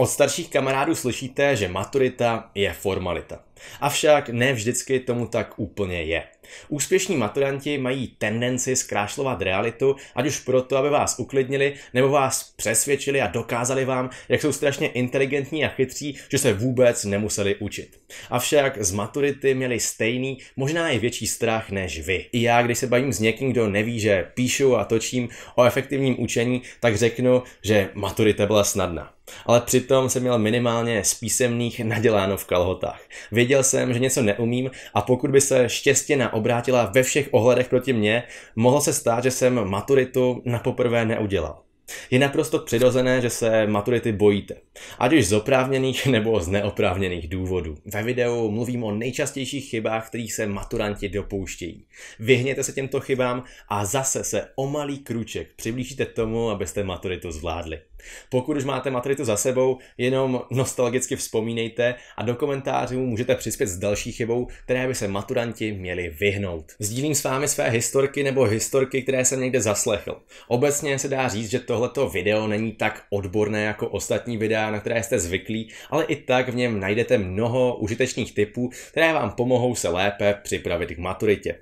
Od starších kamarádů slyšíte, že maturita je formalita. Avšak ne vždycky tomu tak úplně je. Úspěšní maturanti mají tendenci zkrášlovat realitu, ať už proto, aby vás uklidnili, nebo vás přesvědčili a dokázali vám, jak jsou strašně inteligentní a chytří, že se vůbec nemuseli učit. Avšak z maturity měli stejný, možná i větší strach než vy. I já, když se bavím s někým, kdo neví, že píšu a točím o efektivním učení, tak řeknu, že maturita byla snadná ale přitom jsem měl minimálně z písemných naděláno v kalhotách. Věděl viděl jsem, že něco neumím a pokud by se štěstěna obrátila ve všech ohledech proti mně, mohlo se stát, že jsem maturitu na poprvé neudělal. Je naprosto přirozené, že se maturity bojíte. Ať už z oprávněných nebo z neoprávněných důvodů. Ve videu mluvím o nejčastějších chybách, kterých se maturanti dopouštějí. Vyhněte se těmto chybám a zase se o malý kruček přiblížíte tomu, abyste maturitu zvládli. Pokud už máte maturitu za sebou, jenom nostalgicky vzpomínejte a do komentářů můžete přispět s další chybou, které by se maturanti měli vyhnout. Sdílím s vámi své historky nebo historky, které jsem někde zaslechl. Obecně se dá říct, že tohleto video není tak odborné jako ostatní videa, na které jste zvyklí, ale i tak v něm najdete mnoho užitečných tipů, které vám pomohou se lépe připravit k maturitě.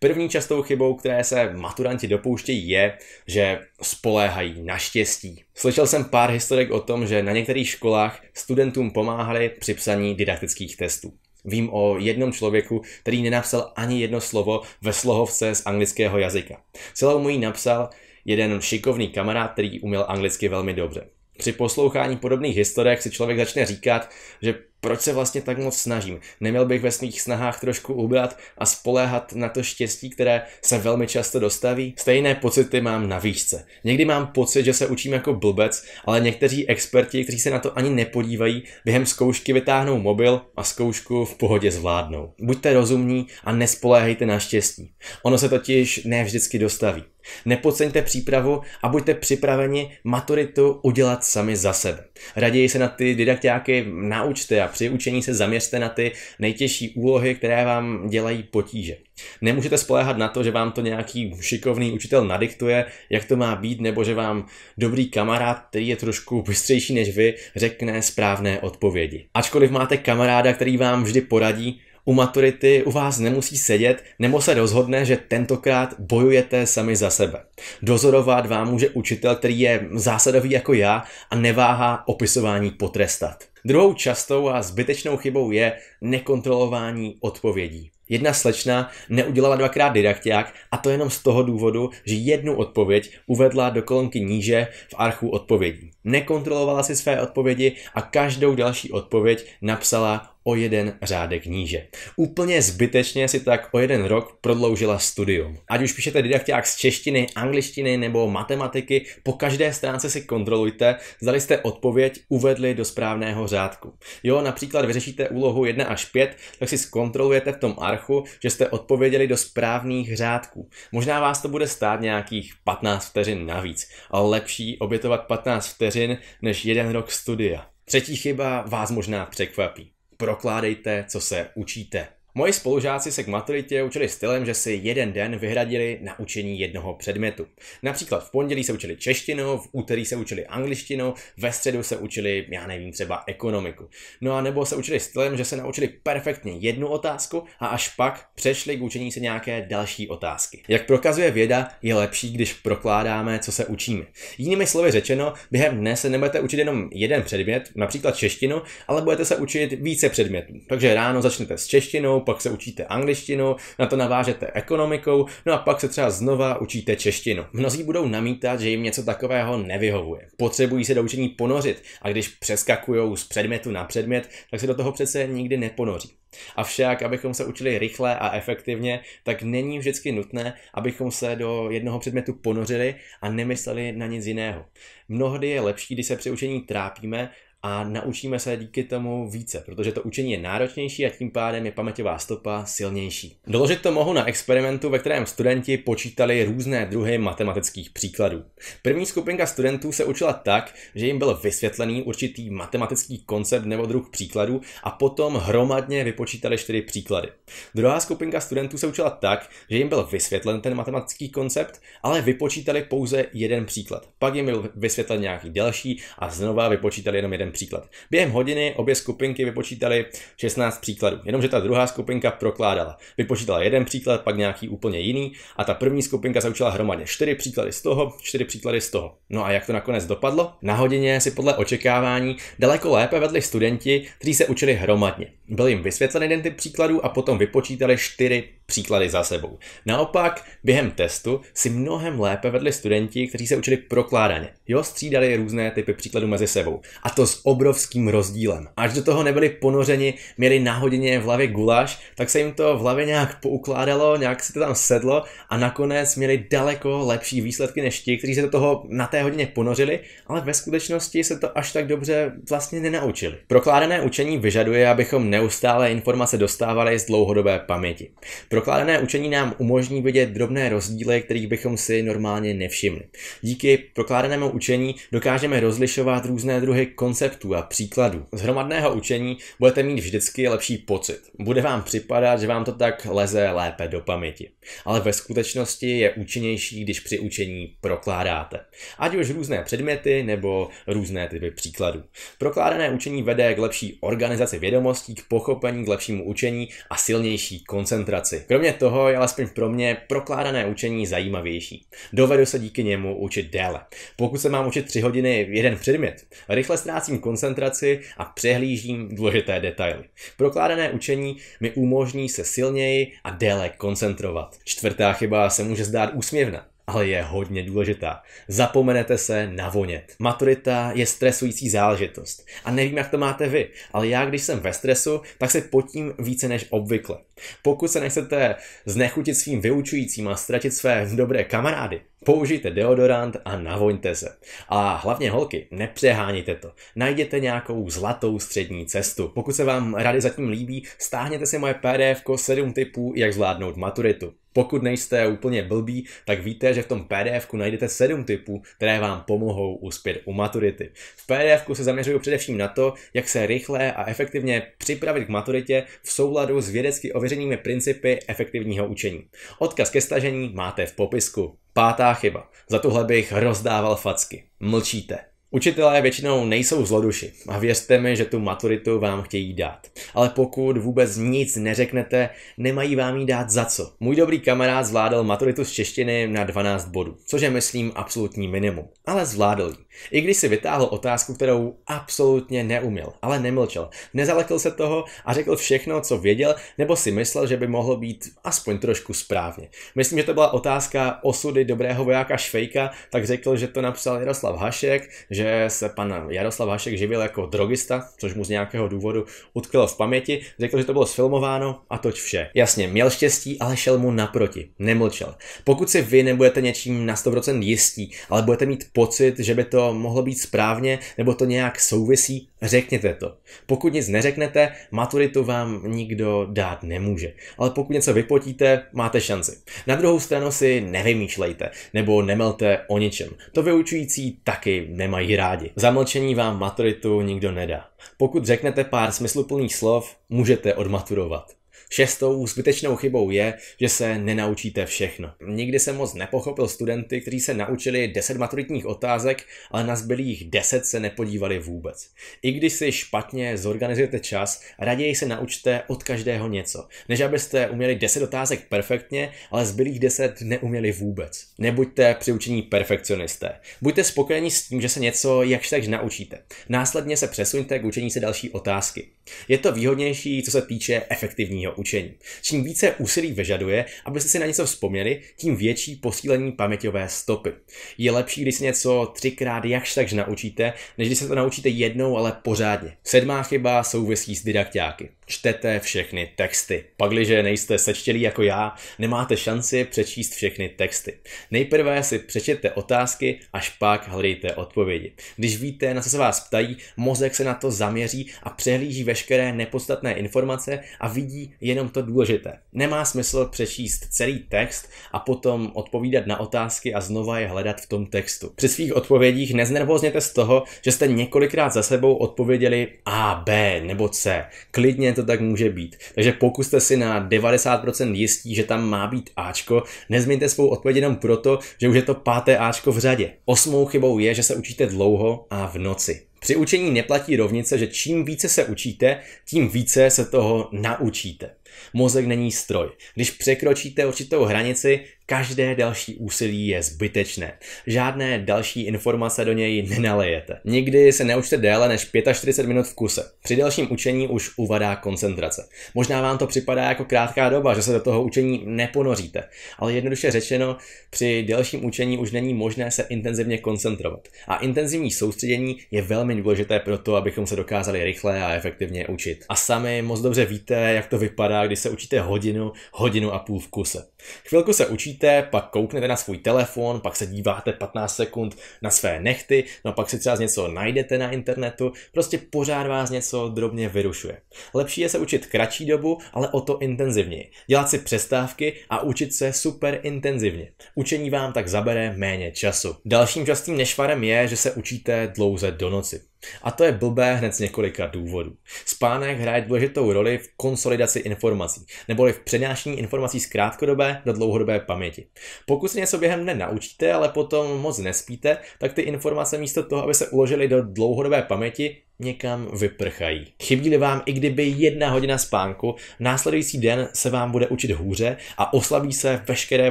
První častou chybou, které se maturanti dopouštějí, je, že spoléhají na štěstí. Slyšel jsem pár historek o tom, že na některých školách studentům pomáhali při psaní didaktických testů. Vím o jednom člověku, který nenapsal ani jedno slovo ve slohovce z anglického jazyka. Celou mu ji napsal jeden šikovný kamarád, který uměl anglicky velmi dobře. Při poslouchání podobných historek si člověk začne říkat, že proč se vlastně tak moc snažím. Neměl bych ve svých snahách trošku ubrat a spoléhat na to štěstí, které se velmi často dostaví. Stejné pocity mám na výšce. Někdy mám pocit, že se učím jako blbec, ale někteří experti, kteří se na to ani nepodívají, během zkoušky vytáhnou mobil a zkoušku v pohodě zvládnou. Buďte rozumní a nespoléhejte na štěstí. Ono se totiž ne vždycky dostaví. Nepodceňte přípravu a buďte připraveni maturitu udělat sami za sebe. Raději se na ty didaktiáky naučte a při učení se zaměřte na ty nejtěžší úlohy, které vám dělají potíže. Nemůžete spoléhat na to, že vám to nějaký šikovný učitel nadiktuje, jak to má být, nebo že vám dobrý kamarád, který je trošku bystřejší než vy, řekne správné odpovědi. Ačkoliv máte kamaráda, který vám vždy poradí, u maturity u vás nemusí sedět, nebo se rozhodne, že tentokrát bojujete sami za sebe. Dozorovat vám může učitel, který je zásadový jako já a neváhá opisování potrestat. Druhou častou a zbytečnou chybou je nekontrolování odpovědí. Jedna slečna neudělala dvakrát didaktiák a to jenom z toho důvodu, že jednu odpověď uvedla do kolonky níže v archu odpovědí. Nekontrolovala si své odpovědi a každou další odpověď napsala o jeden řádek níže. Úplně zbytečně si tak o jeden rok prodloužila studium. Ať už píšete didakták z češtiny, angličtiny nebo matematiky, po každé stránce si kontrolujte, zdali jste odpověď uvedli do správného řádku. Jo, například vyřešíte úlohu 1 až 5, tak si zkontrolujete v tom archu, že jste odpověděli do správných řádků. Možná vás to bude stát nějakých 15 vteřin navíc, ale lepší obětovat 15 vteřin než jeden rok studia. Třetí chyba vás možná překvapí prokládejte, co se učíte. Moji spolužáci se k maturitě učili stylem, že si jeden den vyhradili na učení jednoho předmětu. Například v pondělí se učili češtinu, v úterý se učili angličtinu, ve středu se učili, já nevím, třeba ekonomiku. No a nebo se učili stylem, že se naučili perfektně jednu otázku a až pak přešli k učení se nějaké další otázky. Jak prokazuje věda, je lepší, když prokládáme, co se učíme. Jinými slovy řečeno, během dne se nebudete učit jenom jeden předmět, například češtinu, ale budete se učit více předmětů. Takže ráno začnete s češtinou, pak se učíte angličtinu, na to navážete ekonomikou, no a pak se třeba znova učíte češtinu. Mnozí budou namítat, že jim něco takového nevyhovuje. Potřebují se do učení ponořit a když přeskakují z předmětu na předmět, tak se do toho přece nikdy neponoří. Avšak, abychom se učili rychle a efektivně, tak není vždycky nutné, abychom se do jednoho předmětu ponořili a nemysleli na nic jiného. Mnohdy je lepší, když se při učení trápíme a naučíme se díky tomu více, protože to učení je náročnější a tím pádem je paměťová stopa silnější. Doložit to mohu na experimentu, ve kterém studenti počítali různé druhy matematických příkladů. První skupinka studentů se učila tak, že jim byl vysvětlený určitý matematický koncept nebo druh příkladu a potom hromadně vypočítali čtyři příklady. Druhá skupinka studentů se učila tak, že jim byl vysvětlen ten matematický koncept, ale vypočítali pouze jeden příklad. Pak jim byl vysvětlen nějaký další a znova vypočítali jenom jeden příklad. Během hodiny obě skupinky vypočítaly 16 příkladů, jenomže ta druhá skupinka prokládala. Vypočítala jeden příklad, pak nějaký úplně jiný a ta první skupinka zaučila hromadně 4 příklady z toho, 4 příklady z toho. No a jak to nakonec dopadlo? Na hodině si podle očekávání daleko lépe vedli studenti, kteří se učili hromadně. Byl jim vysvětlen jeden typ příkladů a potom vypočítali 4 příklady za sebou. Naopak, během testu si mnohem lépe vedli studenti, kteří se učili prokládaně. Jo, střídali různé typy příkladů mezi sebou. A to s obrovským rozdílem. Až do toho nebyli ponořeni, měli na hodině v hlavě gulaš, tak se jim to v hlavě nějak poukládalo, nějak si to tam sedlo a nakonec měli daleko lepší výsledky než ti, kteří se do toho na té hodině ponořili, ale ve skutečnosti se to až tak dobře vlastně nenaučili. Prokládané učení vyžaduje, abychom neustále informace dostávali z dlouhodobé paměti. Pro Prokládané učení nám umožní vidět drobné rozdíly, kterých bychom si normálně nevšimli. Díky prokládanému učení dokážeme rozlišovat různé druhy konceptů a příkladů. Z hromadného učení budete mít vždycky lepší pocit. Bude vám připadat, že vám to tak leze lépe do paměti. Ale ve skutečnosti je účinnější, když při učení prokládáte. Ať už různé předměty nebo různé typy příkladů. Prokládané učení vede k lepší organizaci vědomostí, k pochopení, k lepšímu učení a silnější koncentraci. Kromě toho je alespoň pro mě prokládané učení zajímavější. Dovedu se díky němu učit déle. Pokud se mám učit 3 hodiny jeden předmět, rychle ztrácím koncentraci a přehlížím důležité detaily. Prokládané učení mi umožní se silněji a déle koncentrovat. Čtvrtá chyba se může zdát úsměvná ale je hodně důležitá. Zapomenete se navonět. Maturita je stresující záležitost. A nevím, jak to máte vy, ale já, když jsem ve stresu, tak se potím více než obvykle. Pokud se nechcete znechutit svým vyučujícím a ztratit své dobré kamarády, použijte deodorant a navoňte se. A hlavně holky, nepřehánějte to. Najděte nějakou zlatou střední cestu. Pokud se vám rady zatím líbí, stáhněte si moje PDF 7 typů, jak zvládnout maturitu. Pokud nejste úplně blbí, tak víte, že v tom pdf najdete 7 typů, které vám pomohou uspět u maturity. V pdf se zaměřuju především na to, jak se rychle a efektivně připravit k maturitě v souladu s vědecky ověřenými principy efektivního učení. Odkaz ke stažení máte v popisku. Pátá chyba. Za tuhle bych rozdával facky. Mlčíte. Učitelé většinou nejsou zloduši a věřte mi, že tu maturitu vám chtějí dát. Ale pokud vůbec nic neřeknete, nemají vám ji dát za co. Můj dobrý kamarád zvládl maturitu z češtiny na 12 bodů, což je myslím absolutní minimum. Ale zvládl ji. I když si vytáhl otázku, kterou absolutně neuměl, ale nemlčel, nezalekl se toho a řekl všechno, co věděl, nebo si myslel, že by mohlo být aspoň trošku správně. Myslím, že to byla otázka osudy dobrého vojáka Švejka, tak řekl, že to napsal Jaroslav Hašek, že že se pan Jaroslav Hašek živil jako drogista, což mu z nějakého důvodu utkvělo v paměti, řekl, že to bylo sfilmováno a toť vše. Jasně, měl štěstí, ale šel mu naproti, nemlčel. Pokud si vy nebudete něčím na 100% jistí, ale budete mít pocit, že by to mohlo být správně nebo to nějak souvisí, Řekněte to. Pokud nic neřeknete, maturitu vám nikdo dát nemůže. Ale pokud něco vypotíte, máte šanci. Na druhou stranu si nevymýšlejte, nebo nemelte o ničem. To vyučující taky nemají rádi. Zamlčení vám maturitu nikdo nedá. Pokud řeknete pár smysluplných slov, můžete odmaturovat. Šestou zbytečnou chybou je, že se nenaučíte všechno. Nikdy jsem moc nepochopil studenty, kteří se naučili 10 maturitních otázek, ale na zbylých 10 se nepodívali vůbec. I když si špatně zorganizujete čas, raději se naučte od každého něco, než abyste uměli 10 otázek perfektně, ale zbylých 10 neuměli vůbec. Nebuďte učení perfekcionisté. Buďte spokojeni s tím, že se něco jakž takž naučíte. Následně se přesuňte k učení se další otázky. Je to výhodnější, co se týče efektivního učení. Čím více úsilí vyžaduje, abyste si na něco vzpomněli, tím větší posílení paměťové stopy. Je lepší, když si něco třikrát jakž takž naučíte, než když se to naučíte jednou, ale pořádně. Sedmá chyba souvisí s didaktáky. Čtete všechny texty. Pakliže nejste sečtělí jako já, nemáte šanci přečíst všechny texty. Nejprve si přečtěte otázky, až pak hledejte odpovědi. Když víte, na co se vás ptají, mozek se na to zaměří a přehlíží veškeré nepodstatné informace a vidí jenom to důležité. Nemá smysl přečíst celý text a potom odpovídat na otázky a znova je hledat v tom textu. Při svých odpovědích neznervozněte z toho, že jste několikrát za sebou odpověděli A, B nebo C. Klidně to tak může být. Takže pokuste si na 90% jistí, že tam má být Ačko, nezměňte svou odpověď jenom proto, že už je to páté Ačko v řadě. Osmou chybou je, že se učíte dlouho a v noci. Při učení neplatí rovnice, že čím více se učíte, tím více se toho naučíte. Mozek není stroj. Když překročíte určitou hranici, Každé další úsilí je zbytečné. Žádné další informace do něj nenalejete. Nikdy se neučte déle než 45 minut v kuse. Při dalším učení už uvadá koncentrace. Možná vám to připadá jako krátká doba, že se do toho učení neponoříte, ale jednoduše řečeno, při delším učení už není možné se intenzivně koncentrovat. A intenzivní soustředění je velmi důležité pro to, abychom se dokázali rychle a efektivně učit. A sami moc dobře víte, jak to vypadá, když se učíte hodinu, hodinu a půl v kuse. Chvilku se učíte, sedíte, pak kouknete na svůj telefon, pak se díváte 15 sekund na své nechty, no pak si třeba něco najdete na internetu, prostě pořád vás něco drobně vyrušuje. Lepší je se učit kratší dobu, ale o to intenzivněji. Dělat si přestávky a učit se super intenzivně. Učení vám tak zabere méně času. Dalším častým nešvarem je, že se učíte dlouze do noci. A to je blbé hned z několika důvodů. Spánek hraje důležitou roli v konsolidaci informací, neboli v přenášení informací z krátkodobé do dlouhodobé paměti. Pokud se něco během dne naučíte, ale potom moc nespíte, tak ty informace místo toho, aby se uložily do dlouhodobé paměti, někam vyprchají. chybí vám i kdyby jedna hodina spánku, následující den se vám bude učit hůře a oslabí se veškeré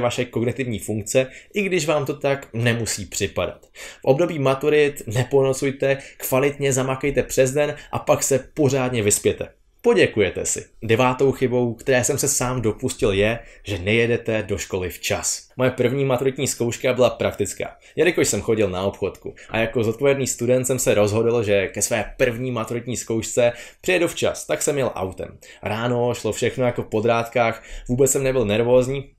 vaše kognitivní funkce, i když vám to tak nemusí připadat. V období maturit neponocujte, kvalitně zamakejte přes den a pak se pořádně vyspěte. Poděkujete si. Devátou chybou, které jsem se sám dopustil, je, že nejedete do školy včas. Moje první maturitní zkouška byla praktická, jelikož jsem chodil na obchodku a jako zodpovědný student jsem se rozhodl, že ke své první maturitní zkoušce přijedu včas, tak jsem jel autem. Ráno šlo všechno jako po drátkách, vůbec jsem nebyl nervózní,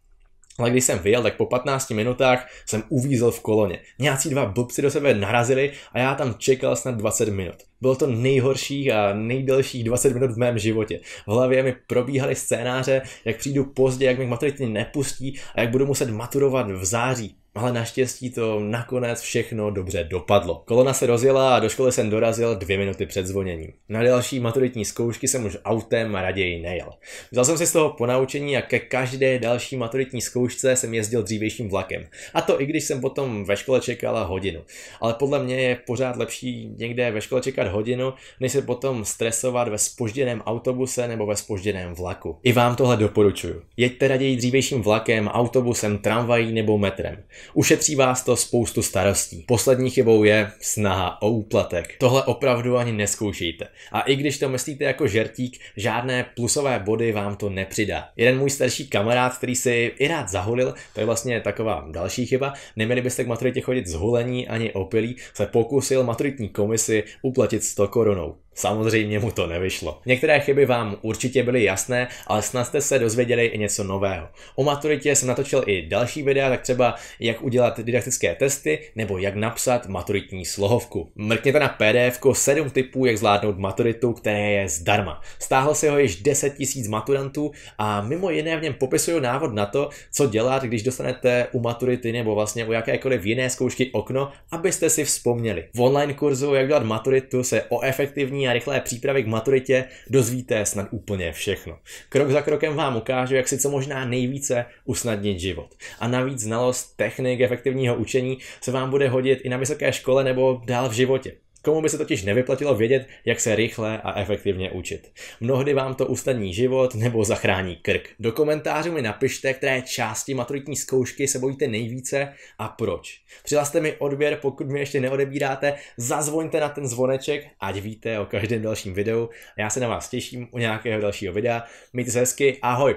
ale když jsem vyjel, tak po 15 minutách jsem uvízl v koloně. Nějací dva blbci do sebe narazili a já tam čekal snad 20 minut. Bylo to nejhorších a nejdelších 20 minut v mém životě. V hlavě mi probíhaly scénáře, jak přijdu pozdě, jak mi maturitní nepustí a jak budu muset maturovat v září. Ale naštěstí to nakonec všechno dobře dopadlo. Kolona se rozjela a do školy jsem dorazil dvě minuty před zvoněním. Na další maturitní zkoušky jsem už autem raději nejel. Vzal jsem si z toho ponaučení a ke každé další maturitní zkoušce jsem jezdil dřívějším vlakem. A to i když jsem potom ve škole čekala hodinu. Ale podle mě je pořád lepší někde ve škole čekat hodinu, než se potom stresovat ve spožděném autobuse nebo ve spožděném vlaku. I vám tohle doporučuji. Jeďte raději dřívějším vlakem, autobusem, tramvají nebo metrem. Ušetří vás to spoustu starostí. Poslední chybou je snaha o úplatek. Tohle opravdu ani neskoušejte. A i když to myslíte jako žertík, žádné plusové body vám to nepřidá. Jeden můj starší kamarád, který si i rád zaholil, to je vlastně taková další chyba, neměli byste k maturitě chodit zhulení ani opilí, se pokusil maturitní komisi uplatit 100 korunou. Samozřejmě mu to nevyšlo. Některé chyby vám určitě byly jasné, ale snad jste se dozvěděli i něco nového. O maturitě jsem natočil i další videa, tak třeba jak udělat didaktické testy nebo jak napsat maturitní slohovku. Mrkněte na PDF 7 typů, jak zvládnout maturitu, které je zdarma. Stáhlo si ho již 10 000 maturantů a mimo jiné v něm popisuju návod na to, co dělat, když dostanete u maturity nebo vlastně u jakékoliv jiné zkoušky okno, abyste si vzpomněli. V online kurzu jak dělat maturitu se o efektivní a rychlé přípravy k maturitě dozvíte snad úplně všechno. Krok za krokem vám ukážu, jak si co možná nejvíce usnadnit život. A navíc znalost technik efektivního učení se vám bude hodit i na vysoké škole nebo dál v životě. Komu by se totiž nevyplatilo vědět, jak se rychle a efektivně učit. Mnohdy vám to usnadní život nebo zachrání krk. Do komentářů mi napište, které části maturitní zkoušky se bojíte nejvíce a proč. Přihlaste mi odběr, pokud mi ještě neodebíráte, zazvoňte na ten zvoneček, ať víte o každém dalším videu. Já se na vás těším u nějakého dalšího videa. Mějte se hezky, ahoj!